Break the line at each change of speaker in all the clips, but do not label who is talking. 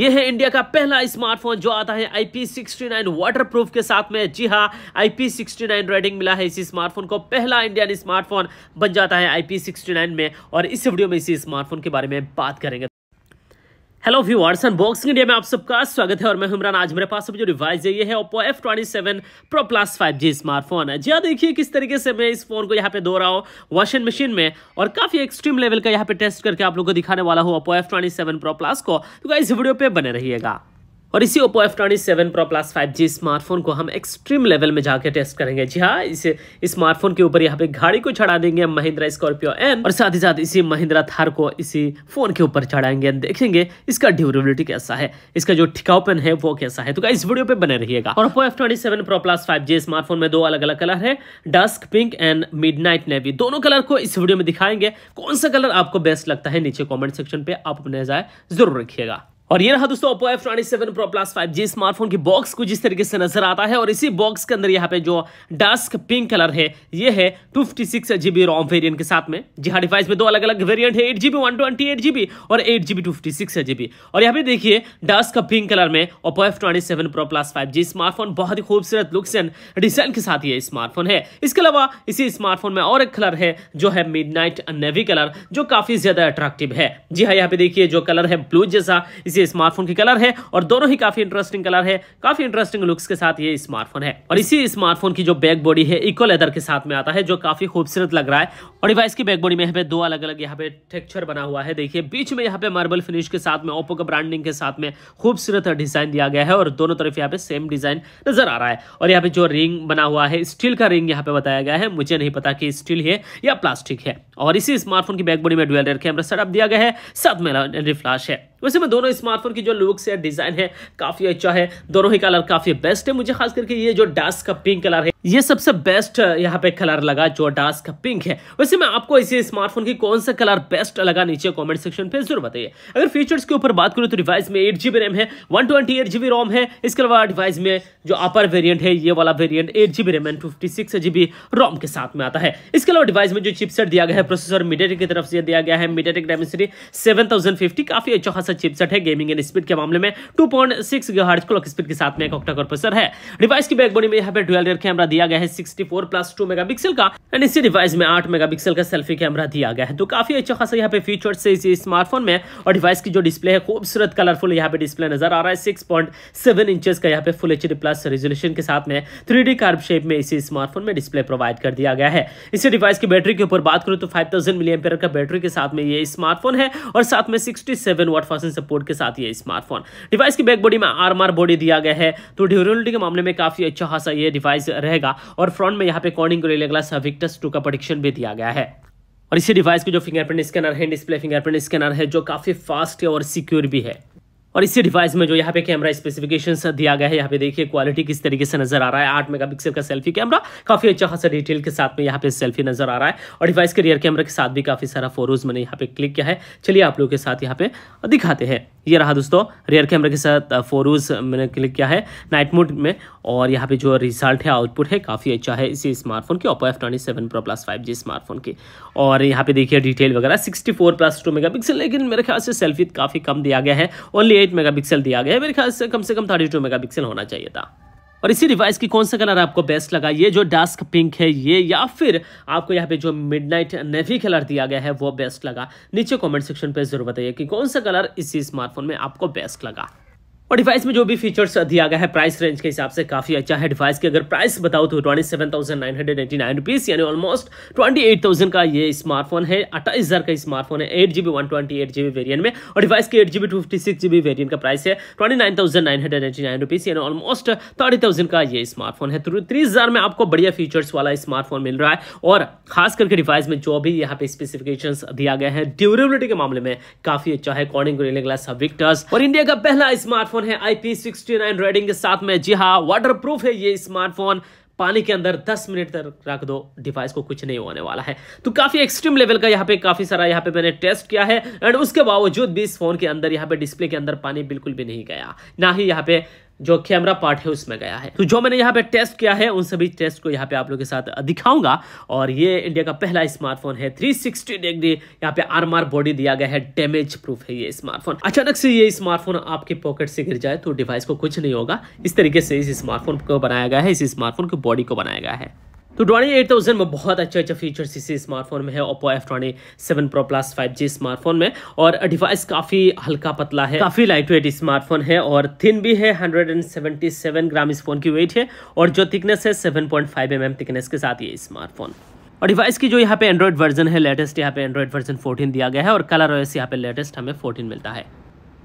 ये है इंडिया का पहला स्मार्टफोन जो आता है आईपी सिक्सटी वाटरप्रूफ के साथ में जी हाँ आईपी सिक्सटी रेडिंग मिला है इसी स्मार्टफोन को पहला इंडियन स्मार्टफोन बन जाता है आईपी सिक्सटी में और इस वीडियो में इसी स्मार्टफोन के बारे में बात करेंगे हेलो व्यूअर्स बॉक्सिंग इंडिया में आप सबका स्वागत है और मैं हमरान आज मेरे पास अब जो डिवाइस है ये है Oppo F twenty seven pro plus five G smartphone है जी हाँ देखिए किस तरीके से मैं इस फोन को यहाँ पे दो रहा हूँ वॉशिंग मशीन में और काफी एक्सट्रीम लेवल का यहाँ पे टेस्ट करके आप लोग को दिखाने वाला हूँ Oppo F twenty seven pro plus को तो इस वीडियो पे बने रहिएगा और इसी Oppo F twenty seven pro plus five G smartphone को हम एक्सट्रीम लेवल में जाकर टेस्ट करेंगे जी हाँ इस स्मार्टफोन के ऊपर यहाँ पे गाड़ी को चढ़ा देंगे महिंद्रा स्कॉर्पियो एन और साथ ही साथ इसी महिंद्रा थार को इसी फोन के ऊपर चढ़ाएंगे देखेंगे इसका ड्यूरेबिलिटी कैसा है इसका जो ठिकाउपन है वो कैसा है तो क्या इस वीडियो पे बने रहिएगा और Oppo F twenty seven pro plus five G smartphone में दो अलग अलग कलर है dusk pink and midnight navy दोनों कलर को इस वीडियो में दिखाएंगे कौन सा कलर आपको बेस्ट लगता है नीचे कॉमेंट सेक्शन पे आप अपने जरूर रखिएगा और ये रहा दोस्तों Oppo F twenty seven pro plus five G smartphone की बॉक्स को जिस तरीके से नजर आता है और इसी बॉक्स के अंदर यहाँ पे जो डास्क पिंक कलर है ये है two fifty six GB ROM variant के साथ में जी हाँ डिवाइस में दो अलग अलग वेरियंट है eight GB one twenty eight GB और eight GB two fifty six GB और यहाँ पे देखिए डास्क पिंक कलर में Oppo F twenty seven pro plus five G smartphone बहुत ही खूबसूरत लुक्स एंड डिजाइन के साथ ये स्मार्टफोन है इसके अलावा इसी स्मार्टफोन में और एक कलर है जो है मिड नाइट नेवी कलर जो काफी ज्यादा अट्रैक्टिव है जी हाँ यहाँ पे देखिए जो कलर है ब्लू जैसा इसी ये स्मार्टफोन की कलर है और दोनों ही काफी इंटरेस्टिंग कलर है काफी इंटरेस्टिंग लुक्स के साथ ये स्मार्टफोन है और इसी स्मार्टफोन की जो बैक बॉडी है इको लेदर के साथ में आता है जो काफी खूबसूरत लग रहा है और डिवाइस की बैक बॉडी में यहाँ पे दो अलग अलग यहाँ पे टेक्चर बना हुआ है देखिए बीच में यहाँ पे मार्बल फिनिश के साथ में ओप्पो का ब्रांडिंग के साथ में खूबसूरत डिजाइन दिया गया है और दोनों तरफ यहाँ पे सेम डिजाइन नजर आ रहा है और यहाँ पे जो रिंग बना हुआ है स्टील का रिंग यहाँ पे बताया गया है मुझे नहीं पता कि स्टील है या प्लास्टिक है और इसी स्मार्टफोन की बैकबोडी में डुअल रेयर कैमरा सेटअप दिया गया है साथ में एलईडी फ्लैश है वैसे में दोनों स्मार्टफोन की जो लुक्स है डिजाइन है काफी अच्छा है दोनों ही कलर काफी बेस्ट है मुझे खास करके ये जो डास का पिंक कलर है ये सबसे बेस्ट uh, यहाँ पे कलर लगा जो डास का पिंक है वैसे मैं आपको इसी स्मार्टफोन की कौन सा कलर बेस्ट लगा नीचे कमेंट सेक्शन पे जरूर बताइए अगर फीचर्स के ऊपर बात करूँ तो डिवाइस में एट जीबी रैम है one twenty eight GB ROM है इसके अलावा डिवाइस में जो अपर वेरियंट है ये वाला variant eight GB RAM and fifty six GB ROM के साथ में आता है इसके अलावा डिवाइस में जो चिपसेट दिया गया है प्रोसेसर मीडियाटेक की तरफ से दिया गया है मीडियाटेक डायमेंसिटी सेवन काफी अच्छा खासा चिपसेट है गेमिंग एंड स्पीड के मामले में टू पॉइंट क्लॉक स्पीड के साथ में एक ऑक्टा प्रोसेसर है डिवाइस की बैकबोन में यहाँ पे डुअल कैमरा दिया गया है 64 प्लस 2 मेगापिक्सल का एंड इसी डिवाइस में 8 मेगापिक्सल का सेल्फी कैमरा दिया गया है तो काफी अच्छा खासा यहाँ पे फीचर से इस स्मार्टफोन में और डिवाइस की जो डिस्प्ले है खूबसूरत कलरफुल यहाँ पे डिस्प्ले नजर आ रहा है सिक्स पॉइंट सेवन इंचेस का यहाँ पे फुल एच प्लस रेजोल्यूशन के साथ में थ्री डी कार्ब शेप में इसी स्मार्टफोन में डिस्प्ले प्रोवाइड कर दिया गया है इसी डिवाइस की बैटरी के ऊपर बात करूँ तो फाइव थाउजेंड मिलियम का बैटरी के साथ में ये स्मार्टफोन है और साथ में सिक्सटी सेवन वाट फासन सपोर्ट के साथ ये स्मार्टफोन डिवाइस की बैक बॉडी में आरमार बॉडी दिया गया है तो ड्यूरेबिलिटी के मामले में काफी अच्छा खासा ये डिवाइस रहेगा और फ्रंट में यहाँ पे कॉर्निंग को ले लगा सविक्टस टू का प्रोडिक्शन भी दिया गया है और इसी डिवाइस के जो फिंगरप्रिंट स्कैनर है डिस्प्ले फिंगरप्रिंट स्कैनर है जो काफी फास्ट है और सिक्योर भी है और इसी डिवाइस में जो यहाँ पे कैमरा स्पेसिफिकेशन दिया गया है यहाँ पे देखिए क्वालिटी किस तरीके से नजर आ रहा है आठ मेगापिक्सल का सेल्फी कैमरा काफी अच्छा खासा डिटेल के साथ में यहाँ पे सेल्फी नजर आ रहा है और डिवाइस के रियर कैमरा के साथ भी काफी सारा फोटोज मैंने यहाँ पे क्लिक किया है चलिए आप लोगों के साथ यहाँ पे दिखाते हैं ये रहा दोस्तों रियर कैमरा के साथ फोरूज uh, मैंने क्लिक किया है नाइट मोड में और यहाँ पे जो रिजल्ट है आउटपुट है काफ़ी अच्छा है इसी स्मार्टफोन की Oppo F twenty seven pro plus five G smartphone की और यहाँ पे देखिए डिटेल वगैरह sixty four plus two megapixel लेकिन मेरे ख्याल से सेल्फी काफ़ी कम दिया गया है ओनली एट मेगा पिक्सल दिया गया है मेरे ख्याल से कम से कम थर्टी टू मेगा पिक्सल होना चाहिए था और इसी डिवाइस की कौन सा कलर आपको बेस्ट लगा ये जो डास्क पिंक है ये या फिर आपको यहाँ पे जो मिडनाइट नेवी कलर दिया गया है वो बेस्ट लगा नीचे कमेंट सेक्शन पे जरूर बताइए कि कौन सा कलर इसी स्मार्टफोन में आपको बेस्ट लगा और डिवाइस में जो भी फीचर्स दिया गया है प्राइस रेंज के हिसाब से काफ़ी अच्छा है डिवाइस की अगर प्राइस बताओ तो twenty seven thousand nine hundred eighty nine rupees यानी ऑलमोस्ट ट्वेंटी एट थाउजेंड का ये स्मार्टफोन है अट्ठाईस हज़ार का स्मार्टफोन है eight GB one twenty eight GB variant में और डिवाइस की eight GB fifty six GB variant का प्राइस है twenty nine thousand nine hundred eighty nine rupees यानी ऑलमोस्ट थर्टी थाउजेंड का ये स्मार्टफोन है तीस तो हज़ार में आपको बढ़िया फीचर्स वाला स्मार्टफोन मिल रहा है और खास करके डिवाइस में जो भी यहाँ पे स्पेसिफिकेशन दिया गया है ड्यूरेबिलिटी के मामले में काफ़ी अच्छा है कॉर्डिंग ग्लास विक्टर्स और इंडिया का पहला स्मार्टफोन स्मार्टफोन है आई पी रेटिंग के साथ में जी हाँ वाटर प्रूफ है ये स्मार्टफोन पानी के अंदर 10 मिनट तक रख दो डिवाइस को कुछ नहीं होने वाला है तो काफी एक्सट्रीम लेवल का यहाँ पे काफी सारा यहाँ पे मैंने टेस्ट किया है एंड उसके बावजूद भी इस फोन के अंदर यहाँ पे डिस्प्ले के अंदर पानी बिल्कुल भी नहीं गया ना ही यहाँ पे जो कैमरा पार्ट है उसमें गया है तो जो मैंने यहाँ पे टेस्ट किया है उन सभी टेस्ट को यहाँ पे आप लोग के साथ दिखाऊंगा और ये इंडिया का पहला स्मार्टफोन है 360 डिग्री यहाँ पे आरमार बॉडी दिया गया है डैमेज प्रूफ है ये स्मार्टफोन अचानक से ये स्मार्टफोन आपके पॉकेट से गिर जाए तो डिवाइस को कुछ नहीं होगा इस तरीके से इस स्मार्टफोन को बनाया गया है इस स्मार्टफोन की बॉडी को बनाया गया है तो ट्वेंटी एट थाउजेंड में बहुत अच्छे अच्छे फीचर्स इसी स्मार्टफोन में है Oppo F twenty seven pro plus five G smartphone में और डिवाइस काफी हल्का पतला है काफी लाइट वेट स्मार्टफोन है और थिन भी है hundred and seventy seven gram इस फोन की वेट है और जो थिकनेस है seven point five M M thickness के साथ ये स्मार्टफोन और डिवाइस की जो यहाँ पे एंड्रॉइड वर्जन है लेटेस्ट यहाँ पे एंड्रॉइड वर्जन फोर्टीन दिया गया है और कलर ओएस यहाँ पे लेटेस्ट हमें फोर्टीन मिलता है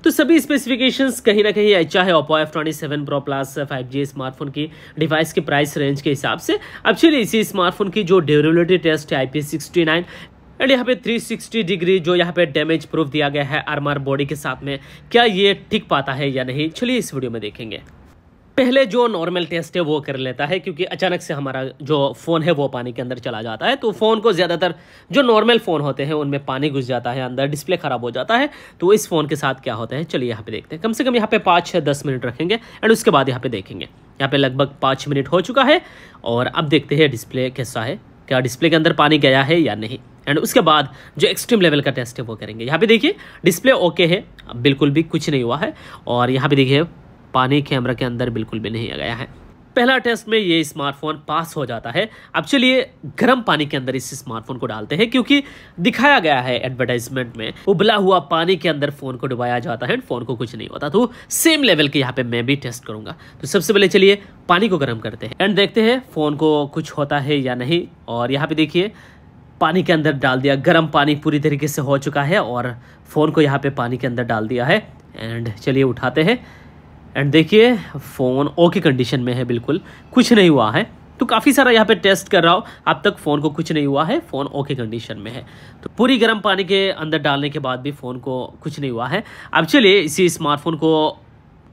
तो सभी स्पेसिफिकेशंस कहीं ना कहीं अच्छा है Oppo F twenty seven pro plus five G smartphone की डिवाइस के प्राइस रेंज के हिसाब से अब चलिए इसी स्मार्टफोन की जो ड्यूरेबिलिटी टेस्ट है I P sixty nine and यहाँ पे 360 डिग्री जो यहाँ पे डैमेज प्रूफ दिया गया है आर्मर बॉडी के साथ में क्या ये टिक पाता है या नहीं चलिए इस वीडियो में देखेंगे पहले जो नॉर्मल टेस्ट है वो कर लेता है क्योंकि अचानक से हमारा जो फ़ोन है वो पानी के अंदर चला जाता है तो फ़ोन को ज़्यादातर जो नॉर्मल फ़ोन होते हैं उनमें पानी घुस जाता है अंदर डिस्प्ले ख़राब हो जाता है तो इस फ़ोन के साथ क्या होता है चलिए यहाँ पे देखते हैं कम से कम यहाँ पे पाँच छः दस मिनट रखेंगे एंड उसके बाद यहाँ पर देखेंगे यहाँ पर लगभग पाँच मिनट हो चुका है और अब देखते हैं डिस्प्ले कैसा है क्या डिस्प्ले के अंदर पानी गया है या नहीं एंड उसके बाद जो एक्सट्रीम लेवल का टेस्ट है वो करेंगे यहाँ पे देखिए डिस्प्ले ओके है बिल्कुल भी कुछ नहीं हुआ है और यहाँ पे देखिए पानी कैमरा के अंदर बिल्कुल भी नहीं आ गया है पहला टेस्ट में ये स्मार्टफोन पास हो जाता है अब चलिए गर्म पानी के अंदर इस स्मार्टफोन को डालते हैं क्योंकि दिखाया गया है एडवर्टाइजमेंट में उबला हुआ पानी के अंदर फोन को डुबाया जाता है फोन को कुछ नहीं होता तो सेम लेवल के यहाँ पे मैं भी टेस्ट करूंगा तो सबसे पहले चलिए पानी को गर्म करते हैं एंड देखते हैं फोन को कुछ होता है या नहीं और यहाँ पे देखिए पानी के अंदर डाल दिया गर्म पानी पूरी तरीके से हो चुका है और फ़ोन को यहाँ पे पानी के अंदर डाल दिया है एंड चलिए उठाते हैं एंड देखिए फ़ोन ओके कंडीशन में है बिल्कुल कुछ नहीं हुआ है तो काफ़ी सारा यहाँ पे टेस्ट कर रहा हो अब तक फ़ोन को कुछ नहीं हुआ है फ़ोन ओके कंडीशन में है तो पूरी गर्म पानी के अंदर डालने के बाद भी फ़ोन को कुछ नहीं हुआ है अब चलिए इसी स्मार्टफोन को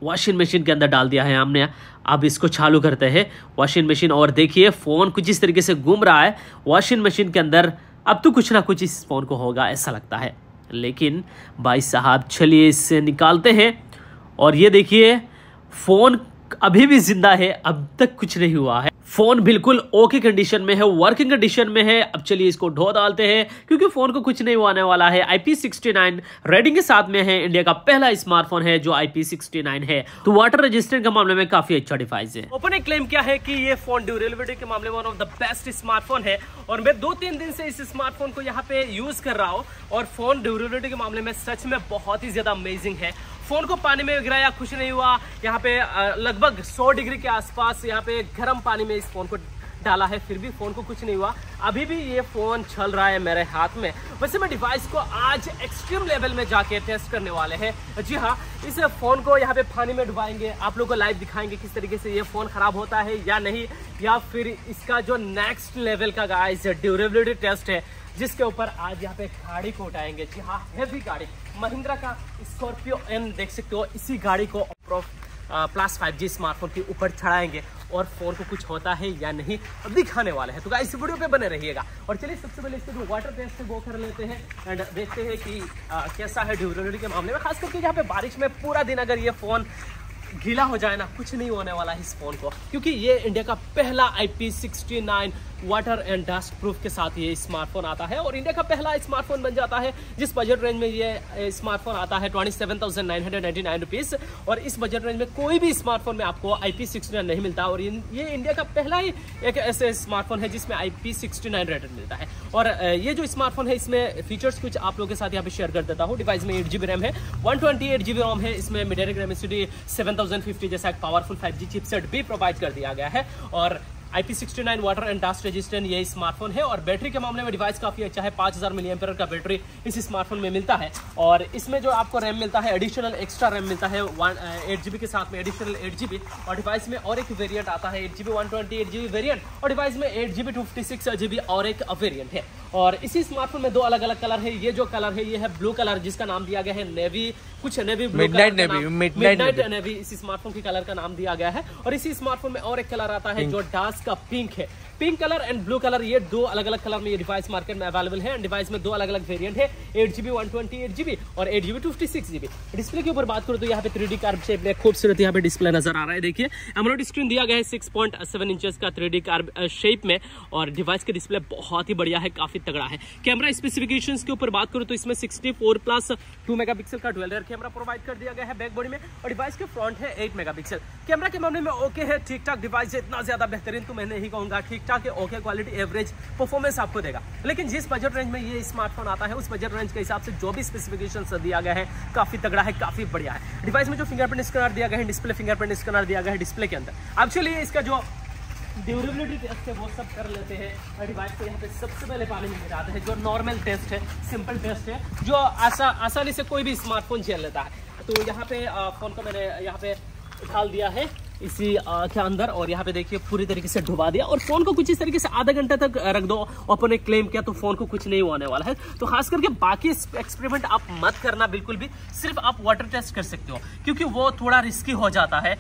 वॉशिंग मशीन के अंदर डाल दिया है हमने अब इसको चालू करते हैं वॉशिंग मशीन और देखिए फ़ोन कुछ इस तरीके से घूम रहा है वॉशिंग मशीन के अंदर अब तो कुछ ना कुछ इस फ़ोन को होगा ऐसा लगता है लेकिन भाई साहब चलिए इससे निकालते हैं और ये देखिए फ़ोन अभी भी ज़िंदा है अब तक कुछ नहीं हुआ है फोन बिल्कुल ओके कंडीशन में है वर्किंग कंडीशन में है अब चलिए इसको ढो डालते हैं क्योंकि फोन को कुछ नहीं आने वाला है आईपी रेडिंग के साथ में है इंडिया का पहला स्मार्टफोन है जो आईपी है तो वाटर रजिस्टेंट के मामले में काफी अच्छा डिवाइस है ओपन ने क्लेम किया है कि ये फोन ड्यूरेबिलिटी के मामले में one of the best smartphone है और मैं दो तीन दिन से इस स्मार्टफोन को यहाँ पे यूज कर रहा हूँ और फोन ड्यूरेबिलिटी के मामले में सच में बहुत ही ज्यादा अमेजिंग है फोन को पानी में गिराया कुछ नहीं हुआ यहाँ पे लगभग 100 डिग्री के आसपास यहाँ पे गर्म पानी में इस फ़ोन को डाला है फिर भी फ़ोन को कुछ नहीं हुआ अभी भी ये फ़ोन चल रहा है मेरे हाथ में वैसे मैं डिवाइस को आज एक्सट्रीम लेवल में जाके टेस्ट करने वाले हैं जी हाँ इस फ़ोन को यहाँ पे पानी में डुबाएंगे आप लोगों को लाइव दिखाएंगे किस तरीके से ये फ़ोन ख़राब होता है या नहीं या फिर इसका जो नेक्स्ट लेवल का गाइज ड्यूरेबिलिटी टेस्ट है जिसके ऊपर आज यहाँ पे गाड़ी को उठाएंगे जी हाँ हैवी गाड़ी महिंद्रा का स्कॉर्पियो एम देख सकते हो इसी गाड़ी को प्लस फाइव जी स्मार्टफोन के ऊपर चढ़ाएंगे और फोर को कुछ होता है या नहीं दिखाने वाले हैं तो इस वीडियो पे बने रहिएगा और चलिए सबसे पहले इसके जो वाटर टेस्ट है वो कर लेते हैं एंड देखते हैं कि आ, कैसा है ड्यूरेबिलिटी के मामले में खास करके यहाँ पे बारिश में पूरा दिन अगर ये फ़ोन गीला हो जाए ना कुछ नहीं होने वाला है इस फ़ोन को क्योंकि ये इंडिया का पहला I P sixty nine water and dust proof के साथ ये स्मार्टफोन आता है और इंडिया का पहला स्मार्टफोन बन जाता है जिस बजट रेंज में ये स्मार्टफोन आता है twenty seven thousand nine hundred ninety nine rupees और इस बजट रेंज में कोई भी स्मार्टफोन में आपको आई पी सिक्सटी नाइन नहीं मिलता और ये इंडिया का पहला ही एक ऐसे स्मार्टफोन है जिसमें I P sixty nine rated मिलता है और ये जो स्मार्टफोन है इसमें फीचर्स कुछ आप लोगों के साथ यहाँ पे शेयर कर देता हूँ डिवाइस में एट जी बी रैम है one twenty eight G B ROM है इसमें मीडियर रैम C D seven thousand fifty जैसा एक पावरफुल फाइव जी चिपसेट भी प्रोवाइड कर दिया गया है और IP69 water and dust resistant ये स्मार्टफोन है और बैटरी के मामले में डिवाइस काफ़ी अच्छा है 5000 हज़ार मिली का बैटरी इस स्मार्टफोन में मिलता है और इसमें जो आपको रैम मिलता है एडिशनल एक्स्ट्रा रैम मिलता है वन एट uh, के साथ में एडिशनल एट और डिवाइस में और एक वेरियंट आता है एट जी बी वेरियंट और डिवाइस में एट जी और एक वेरियंट है और इसी स्मार्टफोन में दो अलग अलग कलर है ये जो कलर है ये है ब्लू कलर जिसका नाम दिया गया है नेवी कुछ navy midnight navy midnight navy इसी स्मार्टफोन के कलर का नाम दिया गया है और इसी स्मार्टफोन में और एक कलर आता है जो डार्क इसका पिंक है pink colour and blue colour ये दो अलग अलग कलर में ये डिवाइस मार्केट में अवेलेबल है एंड डिवाइस में दो अलग अलग वेरियंट है eight GB one twenty eight GB और eight GB two six GB display के ऊपर बात करो तो यहाँ पे थ्री डी कार्ब शेप में खूबसूरत यहाँ पे डिस्प्ले नजर आ रहा है देखिए एमोलोड स्क्रीन दिया गया है सिक्स पॉइंट सेवन इंचज का थ्री डी कार्ब शेप में और डिवाइस का डिस्प्ले बहुत ही बढ़िया है काफी तगड़ा है कैमरा स्पेसिफिकेशन के ऊपर बात करो तो इसमें sixty four plus two megapixel का ट्वेल्व कैमरा प्रोवाइड कर दिया गया है बैक बॉडी में और डिवाइस के फ्रंट है एट मेगा पिक्सल कैमरा के मामले में ओके है ठीक ठाक डिवाइस इतना ज्यादा बेहतरीन तो मैं नहीं कहूंगा ठीक का है ओके क्वालिटी एवरेज परफॉर्मेंस आपको देगा लेकिन जिस बजट रेंज में ये स्मार्टफोन आता है उस बजट रेंज के हिसाब से जो भी स्पेसिफिकेशन दिया गया है काफी तगड़ा है काफी बढ़िया है डिवाइस में जो फिंगरप्रिंट स्कैनर दिया गया है डिस्प्ले फिंगरप्रिंट स्कैनर दिया गया है डिस्प्ले के अंदर एक्चुअली इसका जो ड्यूरेबिलिटी टेस्ट है वो सब कर लेते हैं डिवाइस को यहाँ पे सबसे पहले पानी में गिराते हैं जो नॉर्मल टेस्ट है सिंपल टेस्ट है जो आसा आसानी से कोई भी स्मार्टफोन झेल लेता है तो यहाँ पे फ़ोन को मैंने यहाँ पे ढाल दिया है इसी के अंदर और यहाँ पे देखिए पूरी तरीके से डुबा दिया और फोन को कुछ इस तरीके से आधा घंटे तक रख दो अपन ने क्लेम किया तो फोन को कुछ नहीं होने वाला है तो खास करके बाकी एक्सपेरिमेंट आप मत करना बिल्कुल भी सिर्फ आप वाटर टेस्ट कर सकते हो क्योंकि वो थोड़ा रिस्की हो जाता है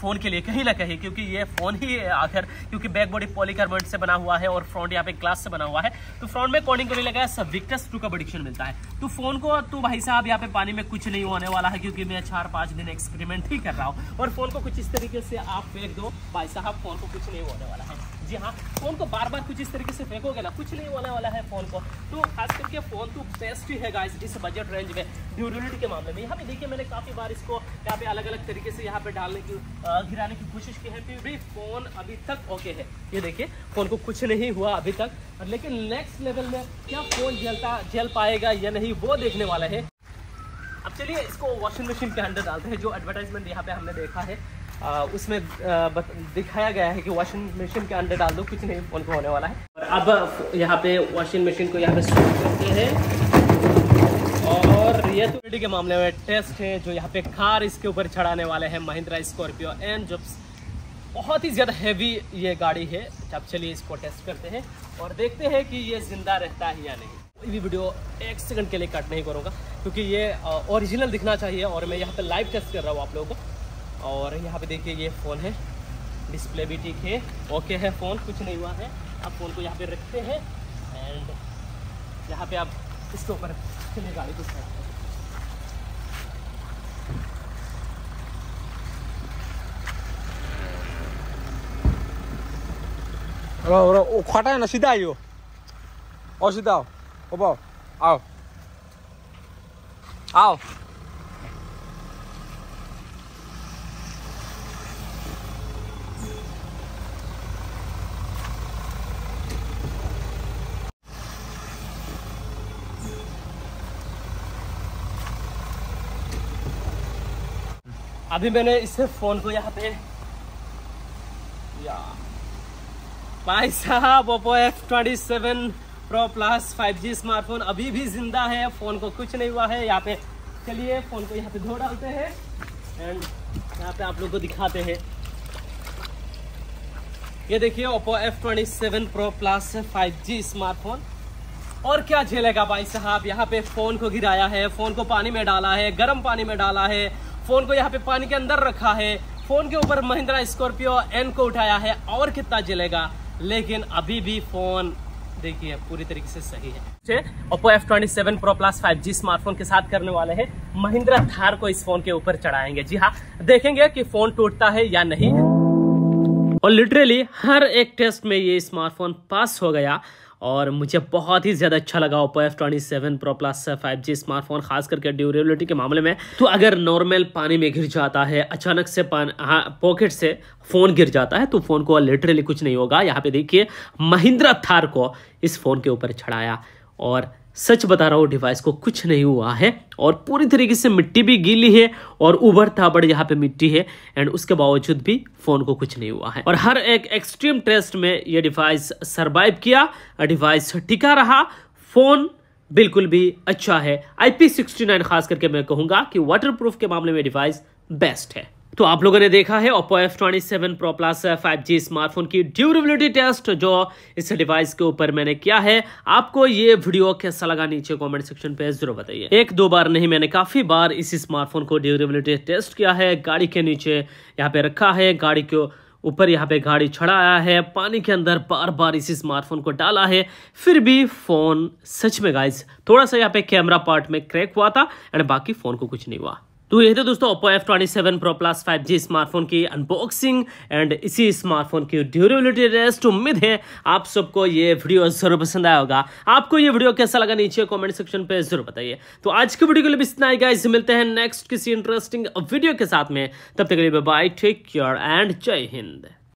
फोन के लिए कहीं ना कहीं क्योंकि ये फोन ही आखिर क्योंकि बैक बॉडी पॉलीकार्बोनेट से बना हुआ है और फ्रंट यहाँ पे ग्लास से बना हुआ है तो फ्रंट में करने लगा सब विक्टस टू का प्रोडिक्शन मिलता है तो फोन को तो भाई साहब यहाँ पे पानी में कुछ नहीं होने वाला है क्योंकि मैं चार पांच दिन एक्सपेरिमेंट ही कर रहा हूँ और फोन को कुछ इस तरीके से आप फेंक दो भाई साहब फ़ोन को कुछ नहीं होने वाला है जी हाँ फ़ोन को बार बार कुछ इस तरीके से फेंकोगे ना कुछ नहीं होने वाला है फ़ोन को तो खास करके फ़ोन तो बेस्ट ही है गाइस इस बजट रेंज में ड्यूरेबिलिटी के मामले में यहाँ पे देखिए मैंने काफ़ी बार इसको यहाँ पे अलग अलग तरीके से यहाँ पे डालने की गिराने की कोशिश की है फिर भी फ़ोन अभी तक ओके है ये देखिए फ़ोन को कुछ नहीं हुआ अभी तक लेकिन नेक्स्ट लेवल में क्या फ़ोन जलता जल पाएगा या नहीं वो देखने वाला है अब चलिए इसको वॉशिंग मशीन के अंदर डालते हैं जो एडवर्टाइजमेंट यहाँ पे हमने देखा है उसमें दिखाया गया है कि वॉशिंग मशीन के अंदर डाल दो कुछ नहीं उनको होने वाला है और अब यहाँ पे वॉशिंग मशीन को यहाँ पे सूट करते हैं और ये तो के मामले में टेस्ट है जो यहाँ पे कार इसके ऊपर चढ़ाने वाले हैं महिंद्रा स्कॉर्पियो एंड जो बहुत ही ज़्यादा हैवी ये गाड़ी है अब चलिए इसको टेस्ट करते हैं और देखते हैं कि ये ज़िंदा रहता है या नहीं कोई भी वीडियो एक सेकंड के लिए कट नहीं करूँगा क्योंकि ये ओरिजिनल दिखना चाहिए और मैं यहाँ पे लाइव टेस्ट कर रहा हूँ आप लोगों को और यहाँ पे देखिए ये फ़ोन है डिस्प्ले भी ठीक है ओके है फ़ोन कुछ नहीं हुआ है आप फ़ोन को यहाँ पे रखते हैं एंड यहाँ पे आप इसके ऊपर गाड़ी को खटा है ना सीधा आइयो और सीधा आओ आओ आओ अभी मैंने इसे फ़ोन को यहाँ पे या भाई साहब Oppo F twenty seven pro plus five G smartphone अभी भी जिंदा है फ़ोन को कुछ नहीं हुआ है यहाँ पे चलिए फ़ोन को यहाँ पे धो डालते हैं एंड यहाँ पे आप लोग को दिखाते हैं ये देखिए Oppo F twenty seven pro plus five G smartphone और क्या झेलेगा भाई साहब यहाँ पे फ़ोन को गिराया है फ़ोन को पानी में डाला है गर्म पानी में डाला है फोन को यहाँ पे पानी के अंदर रखा है फोन के ऊपर महिंद्रा स्कॉर्पियो एन को उठाया है और कितना जलेगा लेकिन अभी भी फोन देखिए पूरी तरीके से सही है Oppo F twenty seven pro plus five G smartphone के साथ करने वाले हैं महिंद्रा थार को इस फोन के ऊपर चढ़ाएंगे जी हाँ देखेंगे कि फोन टूटता है या नहीं और लिटरली हर एक टेस्ट में ये स्मार्टफोन पास हो गया और मुझे बहुत ही ज़्यादा अच्छा लगा Oppo F twenty seven pro plus five G smartphone खास करके ड्यूरेबिलिटी के मामले में तो अगर नॉर्मल पानी में गिर जाता है अचानक से पान पॉकेट हाँ, से फ़ोन गिर जाता है तो फ़ोन को लिटरली कुछ नहीं होगा यहाँ पे देखिए महिंद्रा थार को इस फ़ोन के ऊपर चढ़ाया और सच बता रहा हूँ डिवाइस को कुछ नहीं हुआ है और पूरी तरीके से मिट्टी भी गीली है और उबर थाबड़ यहाँ पे मिट्टी है एंड उसके बावजूद भी फोन को कुछ नहीं हुआ है और हर एक एक्सट्रीम टेस्ट में ये डिवाइस सरवाइव किया डिवाइस टिका रहा फोन बिल्कुल भी अच्छा है आई पी सिक्सटी नाइन खास करके मैं कहूँगा कि वाटर प्रूफ के मामले में डिवाइस बेस्ट है तो आप लोगों ने देखा है Oppo F twenty seven pro plus five G smartphone की ड्यूरेबिलिटी टेस्ट जो इस डिवाइस के ऊपर मैंने किया है आपको ये वीडियो कैसा लगा नीचे कमेंट सेक्शन पे जरूर बताइए एक दो बार नहीं मैंने काफी बार इस स्मार्टफोन को ड्यूरेबिलिटी टेस्ट किया है गाड़ी के नीचे यहाँ पे रखा है गाड़ी को ऊपर यहाँ पे गाड़ी छड़ाया है पानी के अंदर बार बार इसी स्मार्टफोन को डाला है फिर भी फ़ोन सच में गाइस थोड़ा सा यहाँ पे कैमरा पार्ट में क्रैक हुआ था एंड बाकी फ़ोन को कुछ नहीं हुआ तो यह तो दोस्तों Oppo F twenty seven pro plus five G smartphone की अनबॉक्सिंग एंड इसी स्मार्टफोन की ड्यूरेबिलिटी रेस्ट उम्मीद है आप सबको ये वीडियो जरूर पसंद आया होगा आपको ये वीडियो कैसा लगा नीचे कमेंट सेक्शन पे जरूर बताइए तो आज की वीडियो के लिए इतना ही गाइस मिलते हैं नेक्स्ट किसी इंटरेस्टिंग वीडियो के साथ में तब तक के लिए बाय टेक केयर एंड जय हिंद